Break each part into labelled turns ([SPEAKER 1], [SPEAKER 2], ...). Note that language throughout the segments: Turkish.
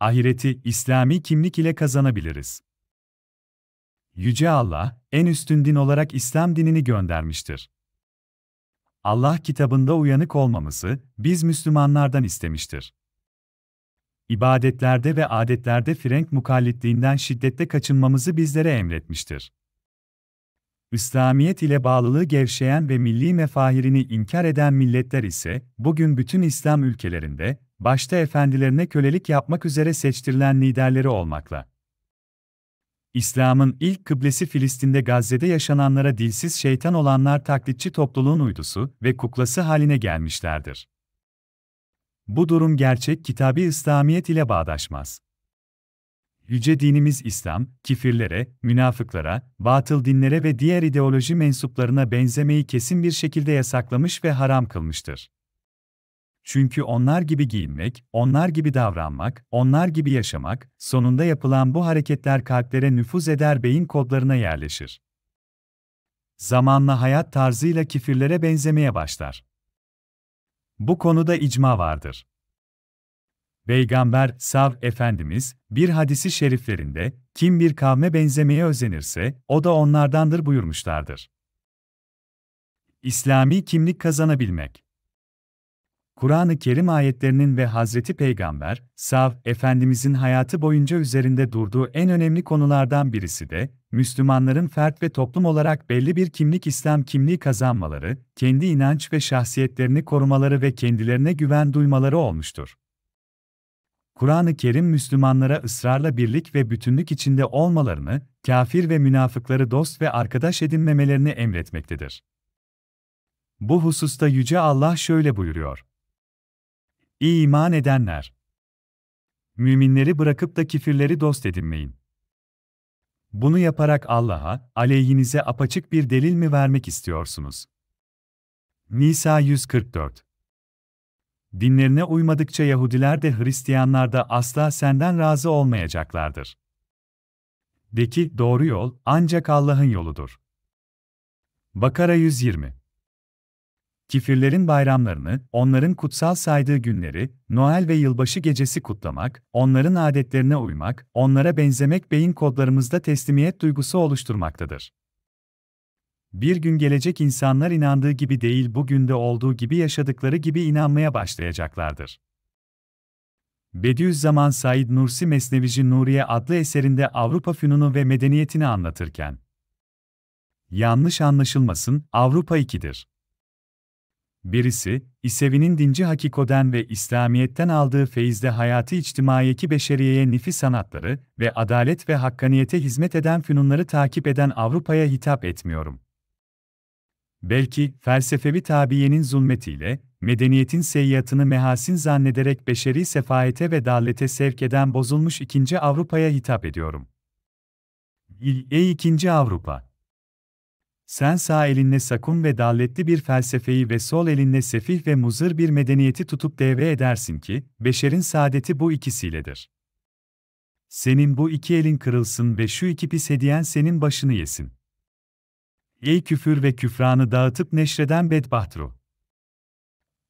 [SPEAKER 1] ahireti İslami kimlik ile kazanabiliriz. Yüce Allah, en üstün din olarak İslam dinini göndermiştir. Allah kitabında uyanık olmamızı, biz Müslümanlardan istemiştir. İbadetlerde ve adetlerde frenk mukallitliğinden şiddetle kaçınmamızı bizlere emretmiştir. İslamiyet ile bağlılığı gevşeyen ve milli mefahirini inkar eden milletler ise, bugün bütün İslam ülkelerinde, başta efendilerine kölelik yapmak üzere seçtirilen liderleri olmakla. İslam'ın ilk kıblesi Filistin'de Gazze'de yaşananlara dilsiz şeytan olanlar taklitçi topluluğun uydusu ve kuklası haline gelmişlerdir. Bu durum gerçek kitabi İslamiyet ile bağdaşmaz. Yüce dinimiz İslam, kifirlere, münafıklara, batıl dinlere ve diğer ideoloji mensuplarına benzemeyi kesin bir şekilde yasaklamış ve haram kılmıştır. Çünkü onlar gibi giyinmek, onlar gibi davranmak, onlar gibi yaşamak, sonunda yapılan bu hareketler kalplere nüfuz eder beyin kodlarına yerleşir. Zamanla hayat tarzıyla kifirlere benzemeye başlar. Bu konuda icma vardır. Peygamber Sav Efendimiz bir hadisi şeriflerinde kim bir kavme benzemeye özenirse o da onlardandır buyurmuşlardır. İslami kimlik kazanabilmek Kur'an-ı Kerim ayetlerinin ve Hazreti Peygamber, Sav, Efendimizin hayatı boyunca üzerinde durduğu en önemli konulardan birisi de, Müslümanların fert ve toplum olarak belli bir kimlik İslam kimliği kazanmaları, kendi inanç ve şahsiyetlerini korumaları ve kendilerine güven duymaları olmuştur. Kur'an-ı Kerim Müslümanlara ısrarla birlik ve bütünlük içinde olmalarını, kafir ve münafıkları dost ve arkadaş edinmemelerini emretmektedir. Bu hususta Yüce Allah şöyle buyuruyor. İman edenler! Müminleri bırakıp da kifirleri dost edinmeyin. Bunu yaparak Allah'a, aleyhinize apaçık bir delil mi vermek istiyorsunuz? Nisa 144 Dinlerine uymadıkça Yahudiler de Hristiyanlar da asla senden razı olmayacaklardır. De ki, doğru yol, ancak Allah'ın yoludur. Bakara 120 Kifirlerin bayramlarını, onların kutsal saydığı günleri, Noel ve yılbaşı gecesi kutlamak, onların adetlerine uymak, onlara benzemek beyin kodlarımızda teslimiyet duygusu oluşturmaktadır. Bir gün gelecek insanlar inandığı gibi değil bugün de olduğu gibi yaşadıkları gibi inanmaya başlayacaklardır. Bediüzzaman Said Nursi Mesnevici Nuriye adlı eserinde Avrupa fünunu ve medeniyetini anlatırken, Yanlış anlaşılmasın, Avrupa 2'dir. Birisi, İsevi'nin dinci hakikoden ve İslamiyet'ten aldığı feyizde hayatı içtimaiyeki beşeriyeye nifi sanatları ve adalet ve hakkaniyete hizmet eden fünunları takip eden Avrupa'ya hitap etmiyorum. Belki, felsefevi tabiyenin zulmetiyle, medeniyetin seyyatını mehasin zannederek beşeri sefaete ve dallete sevk eden bozulmuş ikinci Avrupa'ya hitap ediyorum. Ey ikinci Avrupa! Sen sağ elinle sakun ve dalletli bir felsefeyi ve sol elinle sefih ve muzır bir medeniyeti tutup devre edersin ki, beşerin saadeti bu ikisiyledir. Senin bu iki elin kırılsın ve şu iki pis hediyen senin başını yesin. Ey küfür ve küfranı dağıtıp neşreden bedbahtru!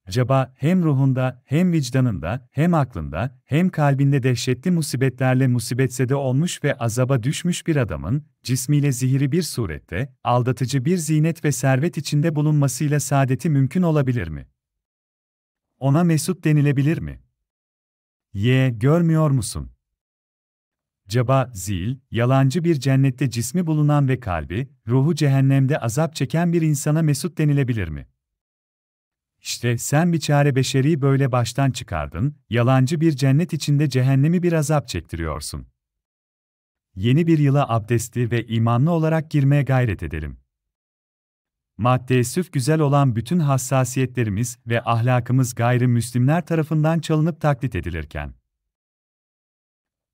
[SPEAKER 1] Acaba hem ruhunda, hem vicdanında, hem aklında, hem kalbinde dehşetli musibetlerle musibetsede olmuş ve azaba düşmüş bir adamın, cismiyle zihiri bir surette, aldatıcı bir zinet ve servet içinde bulunmasıyla saadeti mümkün olabilir mi? Ona mesut denilebilir mi? Ye, görmüyor musun? Caba, zil, yalancı bir cennette cismi bulunan ve kalbi, ruhu cehennemde azap çeken bir insana mesut denilebilir mi?'' İşte sen bir çare beşeriyi böyle baştan çıkardın, yalancı bir cennet içinde cehennemi bir azap çektiriyorsun. Yeni bir yıla abdestli ve imanlı olarak girmeye gayret edelim. Maddeesüf güzel olan bütün hassasiyetlerimiz ve ahlakımız gayrimüslimler tarafından çalınıp taklit edilirken,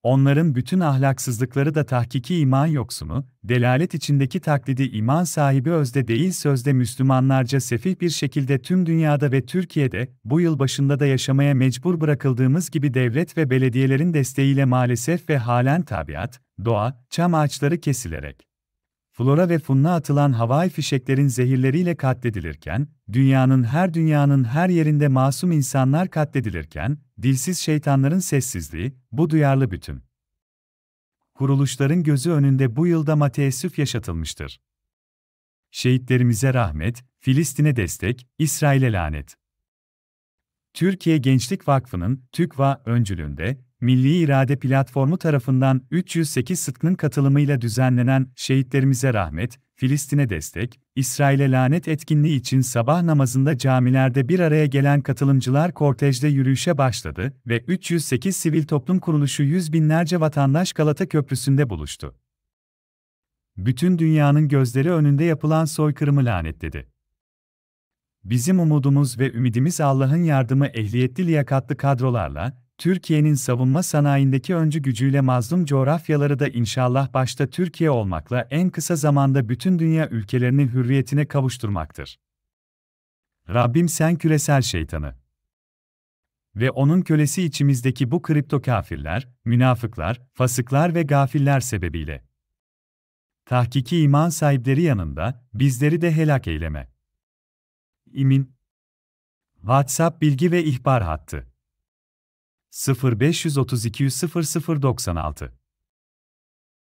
[SPEAKER 1] onların bütün ahlaksızlıkları da tahkiki iman yoksunu, delalet içindeki taklidi iman sahibi özde değil sözde Müslümanlarca sefih bir şekilde tüm dünyada ve Türkiye'de, bu yıl başında da yaşamaya mecbur bırakıldığımız gibi devlet ve belediyelerin desteğiyle maalesef ve halen tabiat, doğa, çam ağaçları kesilerek, flora ve fununa atılan havai fişeklerin zehirleriyle katledilirken, dünyanın her dünyanın her yerinde masum insanlar katledilirken, dilsiz şeytanların sessizliği, bu duyarlı bütün. Kuruluşların gözü önünde bu yılda mateessüf yaşatılmıştır. Şehitlerimize rahmet, Filistin'e destek, İsrail'e lanet. Türkiye Gençlik Vakfı'nın TÜKVA öncülüğünde Milli İrade Platformu tarafından 308 sıtkının katılımıyla düzenlenen Şehitlerimize Rahmet, Filistin'e Destek, İsrail'e Lanet etkinliği için sabah namazında camilerde bir araya gelen katılımcılar kortejde yürüyüşe başladı ve 308 sivil toplum kuruluşu yüz binlerce vatandaş Galata Köprüsü'nde buluştu. Bütün dünyanın gözleri önünde yapılan soykırımı lanetledi. Bizim umudumuz ve ümidimiz Allah'ın yardımı ehliyetli liyakatlı kadrolarla, Türkiye'nin savunma sanayindeki öncü gücüyle mazlum coğrafyaları da inşallah başta Türkiye olmakla en kısa zamanda bütün dünya ülkelerini hürriyetine kavuşturmaktır. Rabbim sen küresel şeytanı ve onun kölesi içimizdeki bu kripto kafirler, münafıklar, fasıklar ve gafiller sebebiyle. Tahkiki iman sahipleri yanında bizleri de helak eyleme. İmin WhatsApp bilgi ve ihbar hattı 0532 0096